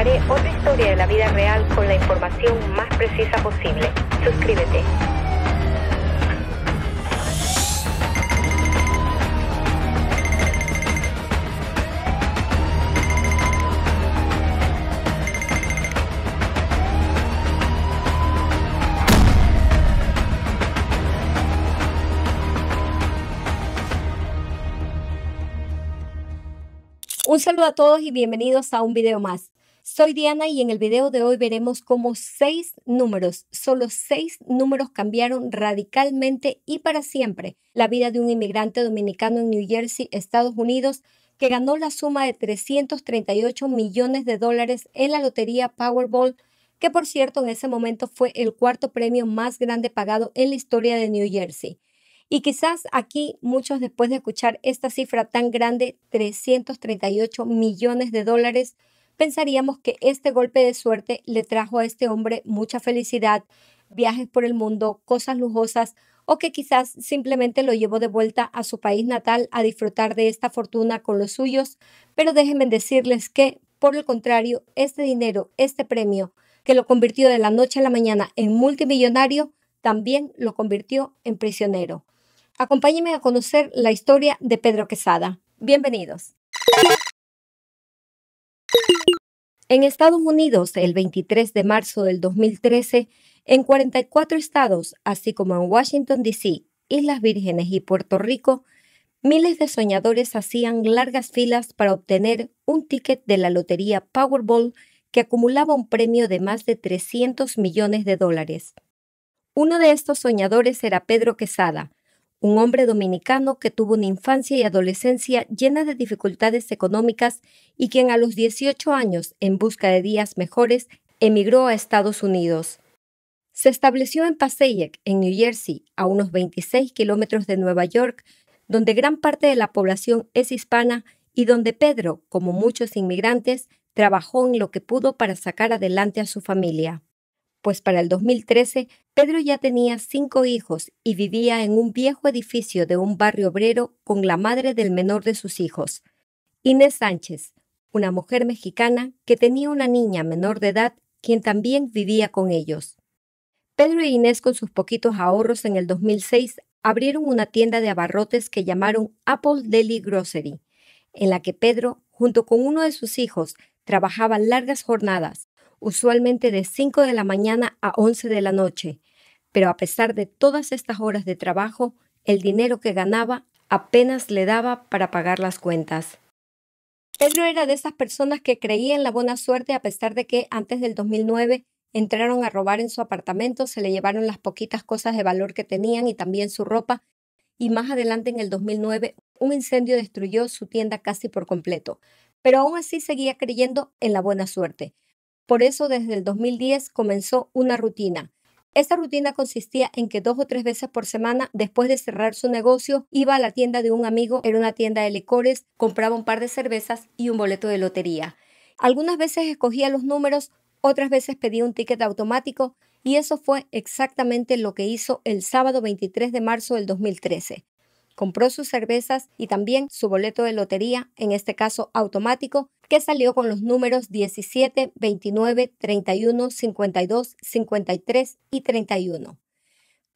Haré otra historia de la vida real con la información más precisa posible. Suscríbete. Un saludo a todos y bienvenidos a un video más. Soy Diana y en el video de hoy veremos cómo seis números, solo seis números cambiaron radicalmente y para siempre la vida de un inmigrante dominicano en New Jersey, Estados Unidos, que ganó la suma de 338 millones de dólares en la lotería Powerball, que por cierto en ese momento fue el cuarto premio más grande pagado en la historia de New Jersey. Y quizás aquí muchos después de escuchar esta cifra tan grande, 338 millones de dólares, pensaríamos que este golpe de suerte le trajo a este hombre mucha felicidad, viajes por el mundo, cosas lujosas o que quizás simplemente lo llevó de vuelta a su país natal a disfrutar de esta fortuna con los suyos, pero déjenme decirles que, por el contrario, este dinero, este premio, que lo convirtió de la noche a la mañana en multimillonario, también lo convirtió en prisionero. Acompáñenme a conocer la historia de Pedro Quesada. Bienvenidos. En Estados Unidos, el 23 de marzo del 2013, en 44 estados, así como en Washington, D.C., Islas Vírgenes y Puerto Rico, miles de soñadores hacían largas filas para obtener un ticket de la lotería Powerball que acumulaba un premio de más de 300 millones de dólares. Uno de estos soñadores era Pedro Quesada, un hombre dominicano que tuvo una infancia y adolescencia llena de dificultades económicas y quien a los 18 años, en busca de días mejores, emigró a Estados Unidos. Se estableció en Passaic, en New Jersey, a unos 26 kilómetros de Nueva York, donde gran parte de la población es hispana y donde Pedro, como muchos inmigrantes, trabajó en lo que pudo para sacar adelante a su familia pues para el 2013 Pedro ya tenía cinco hijos y vivía en un viejo edificio de un barrio obrero con la madre del menor de sus hijos, Inés Sánchez, una mujer mexicana que tenía una niña menor de edad quien también vivía con ellos. Pedro e Inés con sus poquitos ahorros en el 2006 abrieron una tienda de abarrotes que llamaron Apple Deli Grocery, en la que Pedro, junto con uno de sus hijos, trabajaba largas jornadas, usualmente de 5 de la mañana a 11 de la noche, pero a pesar de todas estas horas de trabajo, el dinero que ganaba apenas le daba para pagar las cuentas. Pedro era de esas personas que creía en la buena suerte a pesar de que antes del 2009 entraron a robar en su apartamento, se le llevaron las poquitas cosas de valor que tenían y también su ropa, y más adelante en el 2009 un incendio destruyó su tienda casi por completo. Pero aún así seguía creyendo en la buena suerte. Por eso desde el 2010 comenzó una rutina. Esta rutina consistía en que dos o tres veces por semana, después de cerrar su negocio, iba a la tienda de un amigo, era una tienda de licores, compraba un par de cervezas y un boleto de lotería. Algunas veces escogía los números, otras veces pedía un ticket automático y eso fue exactamente lo que hizo el sábado 23 de marzo del 2013. Compró sus cervezas y también su boleto de lotería, en este caso automático, que salió con los números 17, 29, 31, 52, 53 y 31.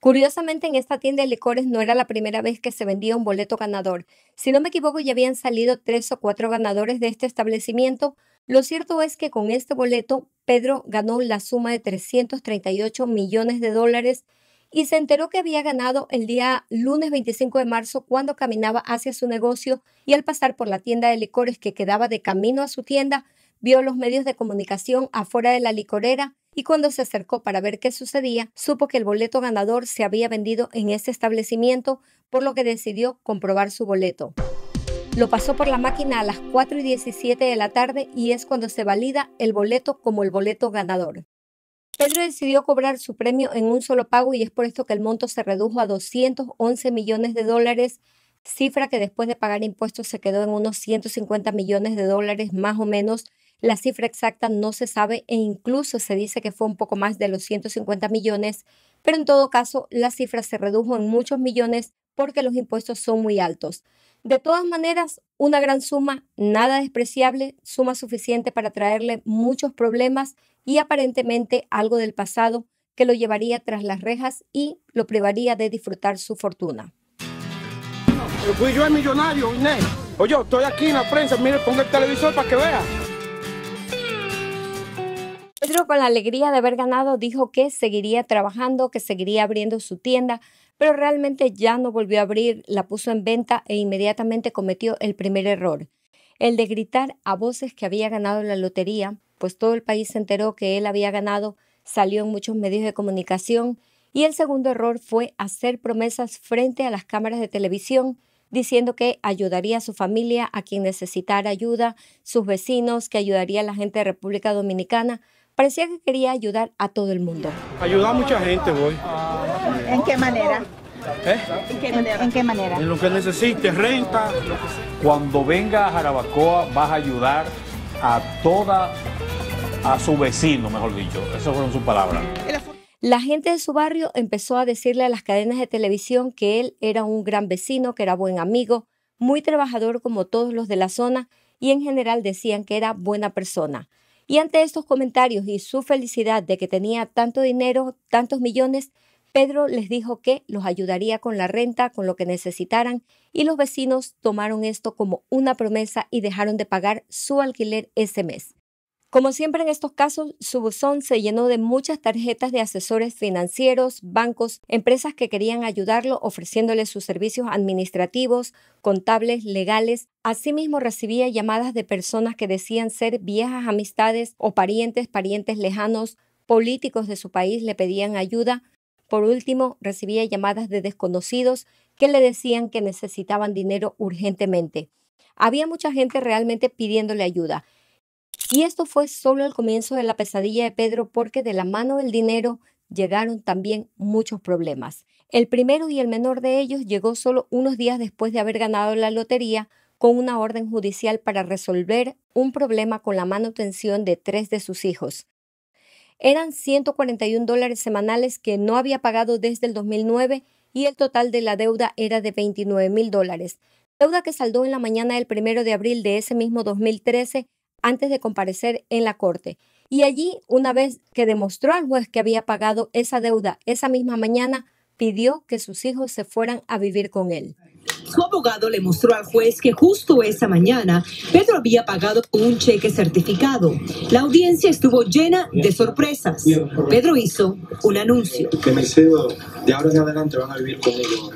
Curiosamente, en esta tienda de licores no era la primera vez que se vendía un boleto ganador. Si no me equivoco, ya habían salido tres o cuatro ganadores de este establecimiento. Lo cierto es que con este boleto, Pedro ganó la suma de 338 millones de dólares y se enteró que había ganado el día lunes 25 de marzo cuando caminaba hacia su negocio y al pasar por la tienda de licores que quedaba de camino a su tienda, vio los medios de comunicación afuera de la licorera y cuando se acercó para ver qué sucedía, supo que el boleto ganador se había vendido en ese establecimiento, por lo que decidió comprobar su boleto. Lo pasó por la máquina a las 4 y 17 de la tarde y es cuando se valida el boleto como el boleto ganador. Pedro decidió cobrar su premio en un solo pago y es por esto que el monto se redujo a 211 millones de dólares, cifra que después de pagar impuestos se quedó en unos 150 millones de dólares más o menos. La cifra exacta no se sabe e incluso se dice que fue un poco más de los 150 millones, pero en todo caso la cifra se redujo en muchos millones porque los impuestos son muy altos. De todas maneras, una gran suma, nada despreciable, suma suficiente para traerle muchos problemas y aparentemente algo del pasado que lo llevaría tras las rejas y lo privaría de disfrutar su fortuna. Fui yo el millonario, Inés. Oye, estoy aquí en la prensa, mire, ponga el televisor para que vea. Pedro, con la alegría de haber ganado, dijo que seguiría trabajando, que seguiría abriendo su tienda, pero realmente ya no volvió a abrir, la puso en venta e inmediatamente cometió el primer error, el de gritar a voces que había ganado la lotería pues todo el país se enteró que él había ganado, salió en muchos medios de comunicación, y el segundo error fue hacer promesas frente a las cámaras de televisión, diciendo que ayudaría a su familia, a quien necesitara ayuda, sus vecinos, que ayudaría a la gente de República Dominicana. Parecía que quería ayudar a todo el mundo. Ayudar a mucha gente, voy. ¿Eh? ¿En qué manera? ¿En, qué manera? ¿En, lo que necesites, renta. Cuando venga a Jarabacoa vas a ayudar a toda a su vecino, mejor dicho. Esas fueron sus palabras. La gente de su barrio empezó a decirle a las cadenas de televisión que él era un gran vecino, que era buen amigo, muy trabajador como todos los de la zona y en general decían que era buena persona. Y ante estos comentarios y su felicidad de que tenía tanto dinero, tantos millones, Pedro les dijo que los ayudaría con la renta, con lo que necesitaran, y los vecinos tomaron esto como una promesa y dejaron de pagar su alquiler ese mes. Como siempre en estos casos, su buzón se llenó de muchas tarjetas de asesores financieros, bancos, empresas que querían ayudarlo ofreciéndole sus servicios administrativos, contables, legales. Asimismo recibía llamadas de personas que decían ser viejas amistades o parientes, parientes lejanos, políticos de su país le pedían ayuda. Por último, recibía llamadas de desconocidos que le decían que necesitaban dinero urgentemente. Había mucha gente realmente pidiéndole ayuda y esto fue solo el comienzo de la pesadilla de Pedro porque de la mano del dinero llegaron también muchos problemas. El primero y el menor de ellos llegó solo unos días después de haber ganado la lotería con una orden judicial para resolver un problema con la manutención de tres de sus hijos. Eran 141 dólares semanales que no había pagado desde el 2009 y el total de la deuda era de 29 mil dólares. Deuda que saldó en la mañana del primero de abril de ese mismo 2013 antes de comparecer en la corte. Y allí, una vez que demostró al juez que había pagado esa deuda esa misma mañana, pidió que sus hijos se fueran a vivir con él. Su abogado le mostró al juez que justo esa mañana Pedro había pagado un cheque certificado. La audiencia estuvo llena de sorpresas. Pedro hizo un anuncio. Que de ahora en adelante van a vivir conmigo.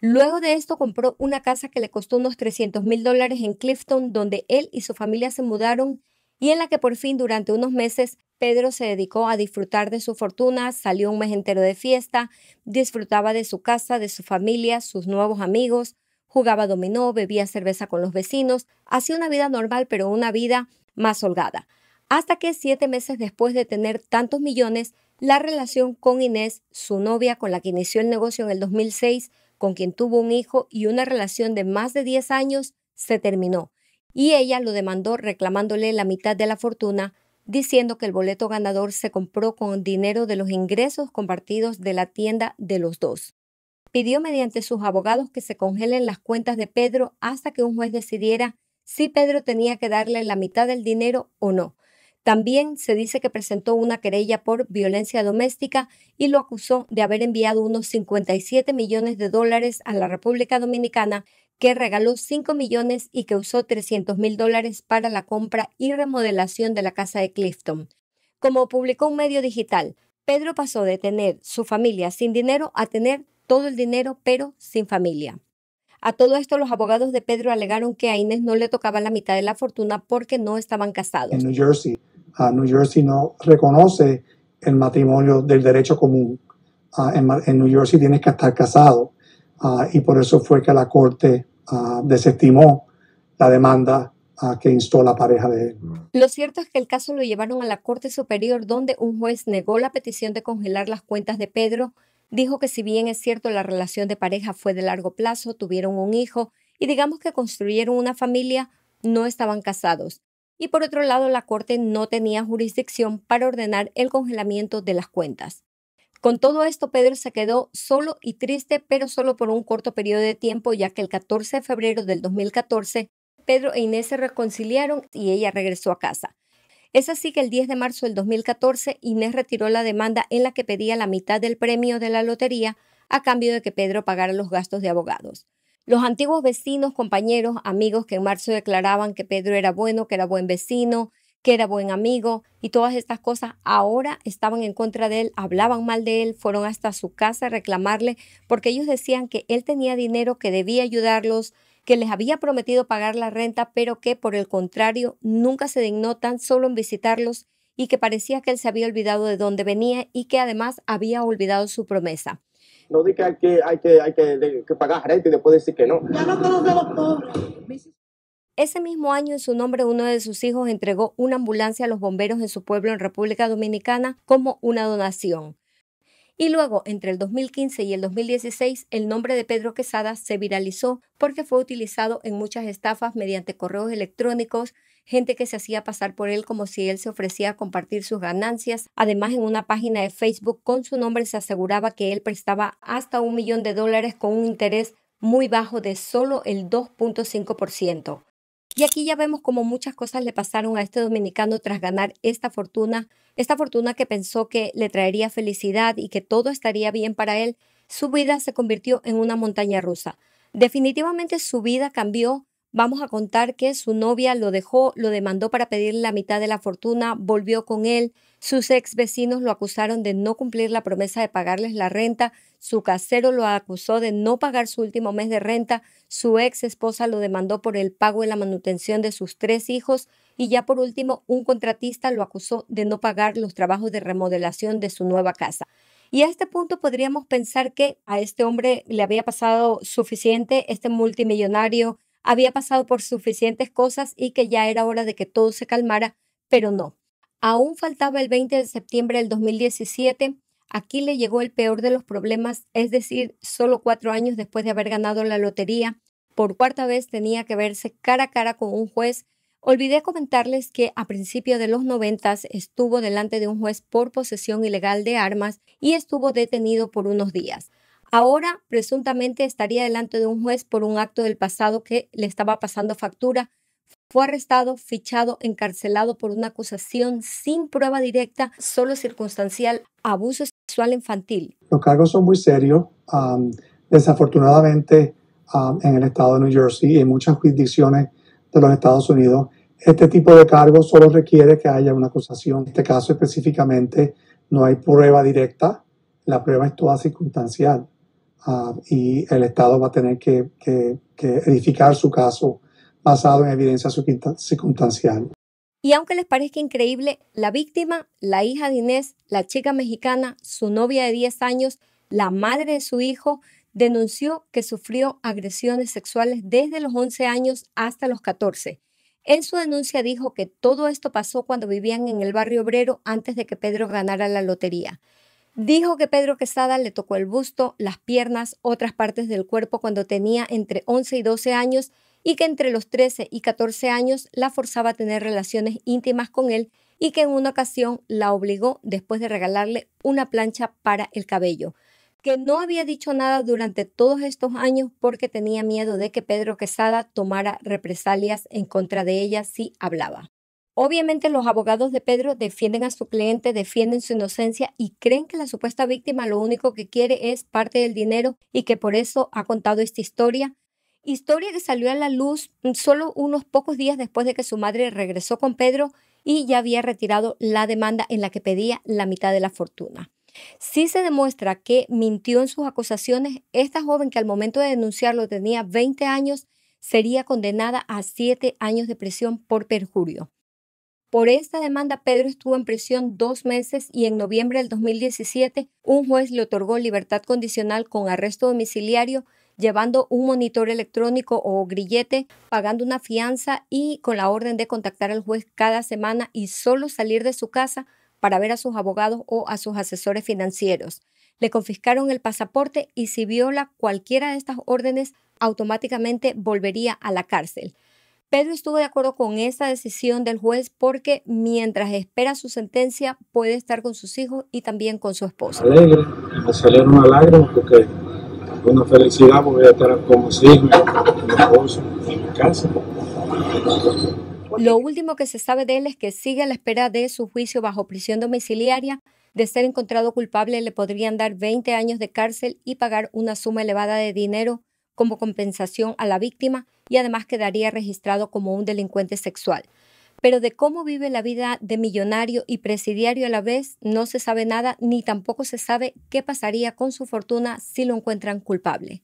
Luego de esto compró una casa que le costó unos 300 mil dólares en Clifton, donde él y su familia se mudaron y en la que por fin durante unos meses Pedro se dedicó a disfrutar de su fortuna, salió un mes entero de fiesta, disfrutaba de su casa, de su familia, sus nuevos amigos, jugaba dominó, bebía cerveza con los vecinos, hacía una vida normal pero una vida más holgada. Hasta que siete meses después de tener tantos millones, la relación con Inés, su novia con la que inició el negocio en el 2006, con quien tuvo un hijo y una relación de más de 10 años, se terminó, y ella lo demandó reclamándole la mitad de la fortuna, diciendo que el boleto ganador se compró con dinero de los ingresos compartidos de la tienda de los dos. Pidió mediante sus abogados que se congelen las cuentas de Pedro hasta que un juez decidiera si Pedro tenía que darle la mitad del dinero o no. También se dice que presentó una querella por violencia doméstica y lo acusó de haber enviado unos 57 millones de dólares a la República Dominicana, que regaló 5 millones y que usó 300 mil dólares para la compra y remodelación de la casa de Clifton. Como publicó un medio digital, Pedro pasó de tener su familia sin dinero a tener todo el dinero pero sin familia. A todo esto, los abogados de Pedro alegaron que a Inés no le tocaba la mitad de la fortuna porque no estaban casados. New Jersey no reconoce el matrimonio del derecho común. Ah, en, en, New Jersey tienes que estar casado ah, y por eso fue que la corte ah, desestimó la demanda que instó la pareja de él. Lo cierto es que el caso lo llevaron a la Corte Superior donde un juez negó la petición de congelar las cuentas de Pedro, dijo que si bien es cierto la relación de pareja fue de largo plazo, tuvieron un hijo y digamos que construyeron una familia, no estaban casados y por otro lado la Corte no tenía jurisdicción para ordenar el congelamiento de las cuentas. Con todo esto, Pedro se quedó solo y triste, pero solo por un corto periodo de tiempo, ya que el 14 de febrero del 2014, Pedro e Inés se reconciliaron y ella regresó a casa. Es así que el 10 de marzo del 2014, Inés retiró la demanda en la que pedía la mitad del premio de la lotería a cambio de que Pedro pagara los gastos de abogados. Los antiguos vecinos, compañeros, amigos que en marzo declaraban que Pedro era bueno, que era buen vecino, que era buen amigo y todas estas cosas, ahora estaban en contra de él, hablaban mal de él, fueron hasta su casa a reclamarle porque ellos decían que él tenía dinero, que debía ayudarlos, que les había prometido pagar la renta, pero que por el contrario nunca se dignó tan solo en visitarlos y que parecía que él se había olvidado de dónde venía y que además había olvidado su promesa. No diga que hay que, hay que, que, pagar renta y después decir que no. Ya no los pobres. Ese mismo año, en su nombre, uno de sus hijos entregó una ambulancia a los bomberos en su pueblo en República Dominicana como una donación. Y luego, entre el 2015 y el 2016, el nombre de Pedro Quesada se viralizó porque fue utilizado en muchas estafas mediante correos electrónicos gente que se hacía pasar por él como si él se ofrecía a compartir sus ganancias. Además, en una página de Facebook con su nombre se aseguraba que él prestaba hasta un millón de dólares con un interés muy bajo de solo el 2.5%. Y aquí ya vemos cómo muchas cosas le pasaron a este dominicano tras ganar esta fortuna, esta fortuna que pensó que le traería felicidad y que todo estaría bien para él, su vida se convirtió en una montaña rusa. Definitivamente su vida cambió Vamos a contar que su novia lo dejó, lo demandó para pedirle la mitad de la fortuna, volvió con él, sus ex vecinos lo acusaron de no cumplir la promesa de pagarles la renta, su casero lo acusó de no pagar su último mes de renta, su ex esposa lo demandó por el pago y la manutención de sus tres hijos y ya por último un contratista lo acusó de no pagar los trabajos de remodelación de su nueva casa. Y a este punto podríamos pensar que a este hombre le había pasado suficiente, este multimillonario había pasado por suficientes cosas y que ya era hora de que todo se calmara, pero no. Aún faltaba el 20 de septiembre del 2017, aquí le llegó el peor de los problemas, es decir, solo cuatro años después de haber ganado la lotería, por cuarta vez tenía que verse cara a cara con un juez. Olvidé comentarles que a principios de los noventas estuvo delante de un juez por posesión ilegal de armas y estuvo detenido por unos días. Ahora presuntamente estaría delante de un juez por un acto del pasado que le estaba pasando factura. Fue arrestado, fichado, encarcelado por una acusación sin prueba directa, solo circunstancial, abuso sexual infantil. Los cargos son muy serios. desafortunadamente, en el estado de New Jersey y en muchas jurisdicciones de los Estados Unidos, este tipo de cargos solo requiere que haya una acusación. En este caso específicamente no hay prueba directa, la prueba es toda circunstancial. Ah, y el Estado va a tener que, que edificar su caso basado en evidencia circunstancial. Y aunque les parezca increíble, la víctima, la hija de Inés, la chica mexicana, su novia de 10 años, la madre de su hijo, denunció que sufrió agresiones sexuales desde los 11 años hasta los 14. En su denuncia dijo que todo esto pasó cuando vivían en el barrio obrero antes de que Pedro ganara la lotería. Dijo que Pedro Quesada le tocó el busto, las piernas, otras partes del cuerpo cuando tenía entre 11 y 12 años y que entre los 13 y 14 años la forzaba a tener relaciones íntimas con él y que en una ocasión la obligó después de regalarle una plancha para el cabello, que no había dicho nada durante todos estos años porque tenía miedo de que Pedro Quesada tomara represalias en contra de ella si hablaba. Obviamente los abogados de Pedro defienden a su cliente, defienden su inocencia y creen que la supuesta víctima lo único que quiere es parte del dinero y que por eso ha contado esta historia. Historia que salió a la luz solo unos pocos días después de que su madre regresó con Pedro y ya había retirado la demanda en la que pedía la mitad de la fortuna. Si se demuestra que mintió en sus acusaciones, esta joven que al momento de denunciarlo tenía 20 años sería condenada a 7 años de prisión por perjurio. Por esta demanda, Pedro estuvo en prisión dos meses y en noviembre del 2017 un juez le otorgó libertad condicional con arresto domiciliario, llevando un monitor electrónico o grillete, pagando una fianza y con la orden de contactar al juez cada semana y solo salir de su casa para ver a sus abogados o a sus asesores financieros. Le confiscaron el pasaporte y si viola cualquiera de estas órdenes, automáticamente volvería a la cárcel. Pedro estuvo de acuerdo con esa decisión del juez porque mientras espera su sentencia puede estar con sus hijos y también con su esposa. una felicidad a estar con mis mi en casa. Lo último que se sabe de él es que sigue a la espera de su juicio bajo prisión domiciliaria. De ser encontrado culpable le podrían dar 20 años de cárcel y pagar una suma elevada de dinero como compensación a la víctima y además quedaría registrado como un delincuente sexual. Pero de cómo vive la vida de millonario y presidiario a la vez no se sabe nada ni tampoco se sabe qué pasaría con su fortuna si lo encuentran culpable.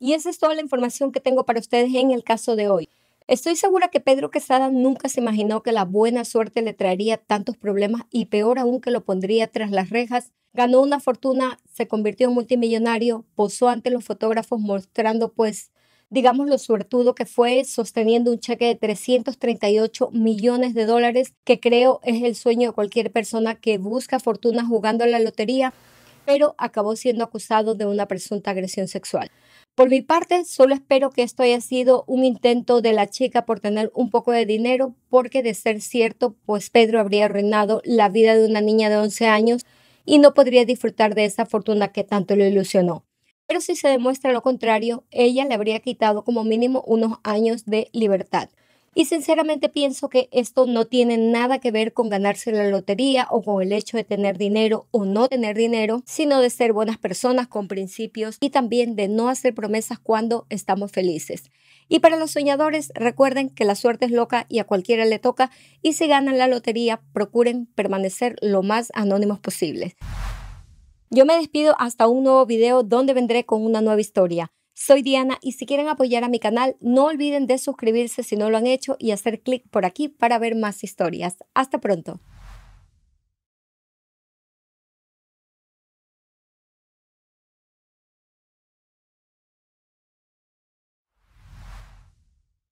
Y esa es toda la información que tengo para ustedes en el caso de hoy. Estoy segura que Pedro Quesada nunca se imaginó que la buena suerte le traería tantos problemas y peor aún que lo pondría tras las rejas Ganó una fortuna, se convirtió en multimillonario, posó ante los fotógrafos mostrando pues digamos lo suertudo que fue sosteniendo un cheque de 338 millones de dólares, que creo es el sueño de cualquier persona que busca fortuna jugando a la lotería, pero acabó siendo acusado de una presunta agresión sexual. Por mi parte, solo espero que esto haya sido un intento de la chica por tener un poco de dinero, porque de ser cierto, pues Pedro habría arruinado la vida de una niña de 11 años y no podría disfrutar de esa fortuna que tanto lo ilusionó. Pero si se demuestra lo contrario, ella le habría quitado como mínimo unos años de libertad. Y sinceramente pienso que esto no tiene nada que ver con ganarse la lotería o con el hecho de tener dinero o no tener dinero, sino de ser buenas personas con principios y también de no hacer promesas cuando estamos felices. Y para los soñadores, recuerden que la suerte es loca y a cualquiera le toca, y si ganan la lotería, procuren permanecer lo más anónimos posible. Yo me despido hasta un nuevo video donde vendré con una nueva historia. Soy Diana y si quieren apoyar a mi canal, no olviden de suscribirse si no lo han hecho y hacer clic por aquí para ver más historias. Hasta pronto.